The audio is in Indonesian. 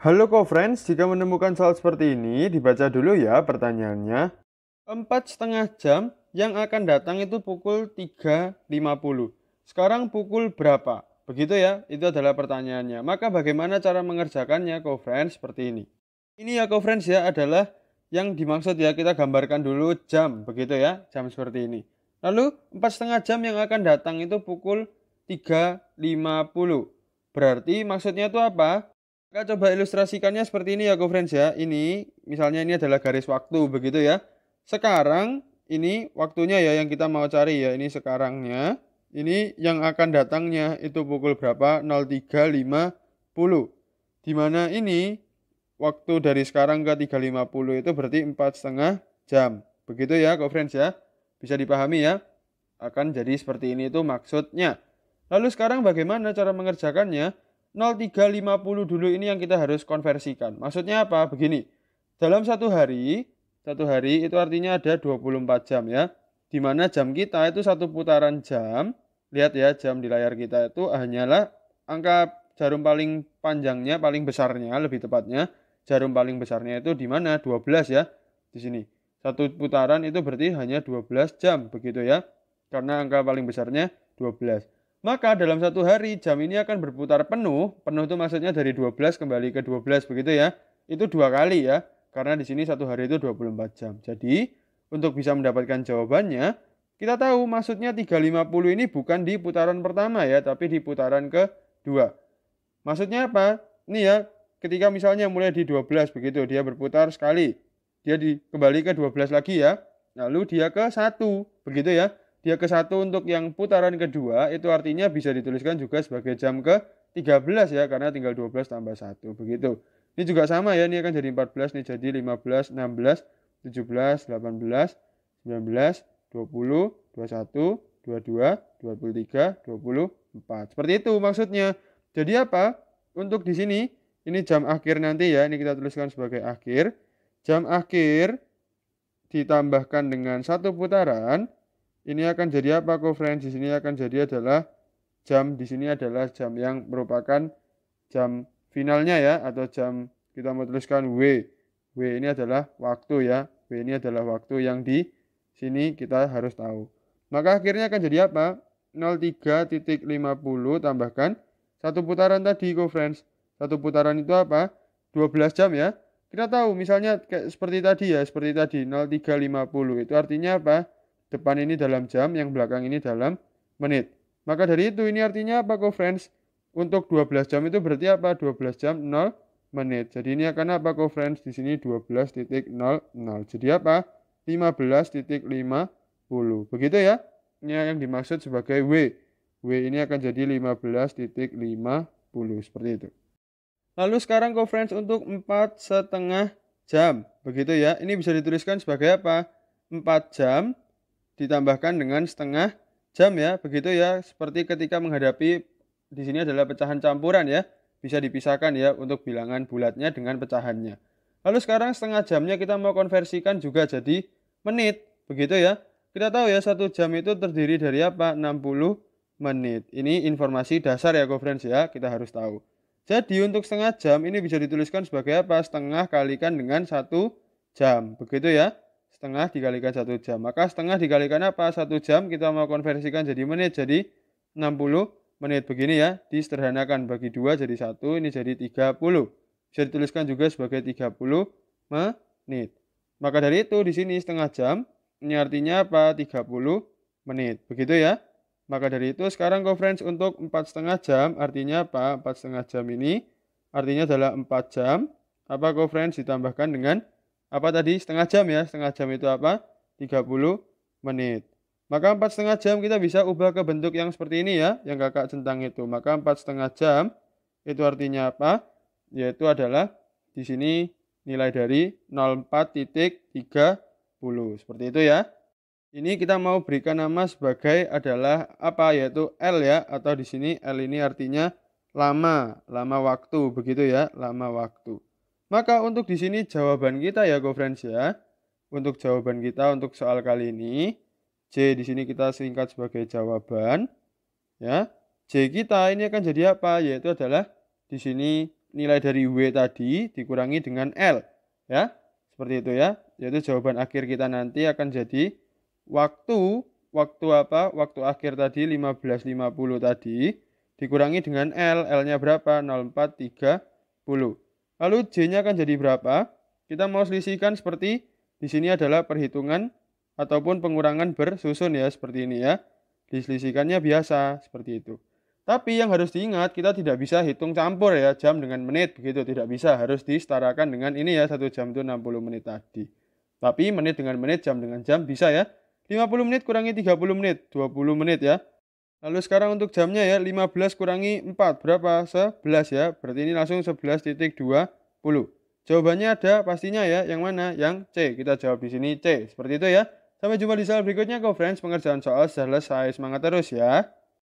Halo co-friends, jika menemukan soal seperti ini, dibaca dulu ya pertanyaannya. Empat setengah jam yang akan datang itu pukul 3.50. Sekarang pukul berapa? Begitu ya, itu adalah pertanyaannya. Maka bagaimana cara mengerjakannya co-friends seperti ini? Ini ya co-friends ya adalah yang dimaksud ya kita gambarkan dulu jam, begitu ya, jam seperti ini. Lalu empat setengah jam yang akan datang itu pukul 3.50. Berarti maksudnya itu apa? Kita coba ilustrasikannya seperti ini ya, go friends ya. Ini misalnya ini adalah garis waktu begitu ya. Sekarang ini waktunya ya yang kita mau cari ya. Ini sekarangnya. Ini yang akan datangnya itu pukul berapa? 03.50. Dimana ini waktu dari sekarang ke 3.50 itu berarti empat setengah jam. Begitu ya, go friends ya. Bisa dipahami ya. Akan jadi seperti ini itu maksudnya. Lalu sekarang bagaimana cara mengerjakannya? 0,350 dulu ini yang kita harus konversikan. Maksudnya apa? Begini, dalam satu hari, satu hari itu artinya ada 24 jam ya. Di mana jam kita itu satu putaran jam, lihat ya jam di layar kita itu hanyalah angka jarum paling panjangnya, paling besarnya lebih tepatnya. Jarum paling besarnya itu di mana? 12 ya, di sini. Satu putaran itu berarti hanya 12 jam, begitu ya. Karena angka paling besarnya 12. Maka dalam satu hari jam ini akan berputar penuh. Penuh itu maksudnya dari 12 kembali ke 12 begitu ya. Itu dua kali ya. Karena di sini satu hari itu 24 jam. Jadi untuk bisa mendapatkan jawabannya, kita tahu maksudnya 350 ini bukan di putaran pertama ya, tapi di putaran kedua. Maksudnya apa? Ini ya, ketika misalnya mulai di 12 begitu, dia berputar sekali. Dia di, kembali ke 12 lagi ya, lalu dia ke 1 begitu ya dia ke satu untuk yang putaran kedua itu artinya bisa dituliskan juga sebagai jam ke 13 ya karena tinggal 12 tambah satu begitu. Ini juga sama ya, ini akan jadi 14, ini jadi 15, 16, 17, 18, 19, 20, 21, 22, 23, 24. Seperti itu maksudnya. Jadi apa? Untuk di sini ini jam akhir nanti ya, ini kita tuliskan sebagai akhir. Jam akhir ditambahkan dengan satu putaran ini akan jadi apa friends? Di sini akan jadi adalah jam. Di sini adalah jam yang merupakan jam finalnya ya atau jam kita mau tuliskan W. W ini adalah waktu ya. W ini adalah waktu yang di sini kita harus tahu. Maka akhirnya akan jadi apa? 03.50 tambahkan satu putaran tadi friends. Satu putaran itu apa? 12 jam ya. Kita tahu misalnya kayak seperti tadi ya, seperti tadi 0350 itu artinya apa? Depan ini dalam jam, yang belakang ini dalam menit. Maka dari itu ini artinya apa co-friends? Untuk 12 jam itu berarti apa? 12 jam 0 menit. Jadi ini akan apa co-friends? Di sini 12.00. Jadi apa? 15.50. Begitu ya. Ini yang dimaksud sebagai W. W ini akan jadi 15.50 seperti itu. Lalu sekarang co-friends untuk 4 setengah jam. Begitu ya. Ini bisa dituliskan sebagai apa? 4 jam ditambahkan dengan setengah jam ya. Begitu ya, seperti ketika menghadapi di sini adalah pecahan campuran ya. Bisa dipisahkan ya untuk bilangan bulatnya dengan pecahannya. Lalu sekarang setengah jamnya kita mau konversikan juga jadi menit. Begitu ya. Kita tahu ya satu jam itu terdiri dari apa? 60 menit. Ini informasi dasar ya conference ya, kita harus tahu. Jadi untuk setengah jam ini bisa dituliskan sebagai apa? Setengah kalikan dengan satu jam. Begitu ya setengah dikalikan satu jam. Maka setengah dikalikan apa? Satu jam kita mau konversikan jadi menit. Jadi 60 menit begini ya. Disederhanakan bagi dua jadi satu. Ini jadi 30. Bisa dituliskan juga sebagai 30 menit. Maka dari itu di sini setengah jam. Ini artinya apa? 30 menit. Begitu ya. Maka dari itu sekarang conference untuk empat setengah jam. Artinya apa? Empat setengah jam ini artinya adalah empat jam. Apa conference ditambahkan dengan apa tadi setengah jam ya setengah jam itu apa 30 menit maka empat setengah jam kita bisa ubah ke bentuk yang seperti ini ya yang kakak centang itu maka empat setengah jam itu artinya apa yaitu adalah di sini nilai dari 04.30 seperti itu ya ini kita mau berikan nama sebagai adalah apa yaitu L ya atau di sini L ini artinya lama lama waktu begitu ya lama waktu maka untuk di sini jawaban kita ya, go friends ya. Untuk jawaban kita untuk soal kali ini, C di sini kita singkat sebagai jawaban. Ya, C kita ini akan jadi apa? Yaitu adalah di sini nilai dari W tadi dikurangi dengan L. Ya, seperti itu ya. Yaitu jawaban akhir kita nanti akan jadi waktu, waktu apa? Waktu akhir tadi 15.50 tadi dikurangi dengan L. L-nya berapa? 0430. Lalu J-nya akan jadi berapa? Kita mau selisihkan seperti di sini adalah perhitungan ataupun pengurangan bersusun ya, seperti ini ya. Diselisihkannya biasa, seperti itu. Tapi yang harus diingat, kita tidak bisa hitung campur ya, jam dengan menit, begitu. Tidak bisa, harus disetarakan dengan ini ya, satu jam itu 60 menit tadi. Tapi menit dengan menit, jam dengan jam, bisa ya. 50 menit kurangi 30 menit, 20 menit ya. Lalu sekarang untuk jamnya ya, 15 kurangi 4. Berapa? 11 ya. Berarti ini langsung 11.20. Jawabannya ada pastinya ya. Yang mana? Yang C. Kita jawab di sini C. Seperti itu ya. Sampai jumpa di soal berikutnya kau friends. Pengerjaan soal selesai. Semangat terus ya.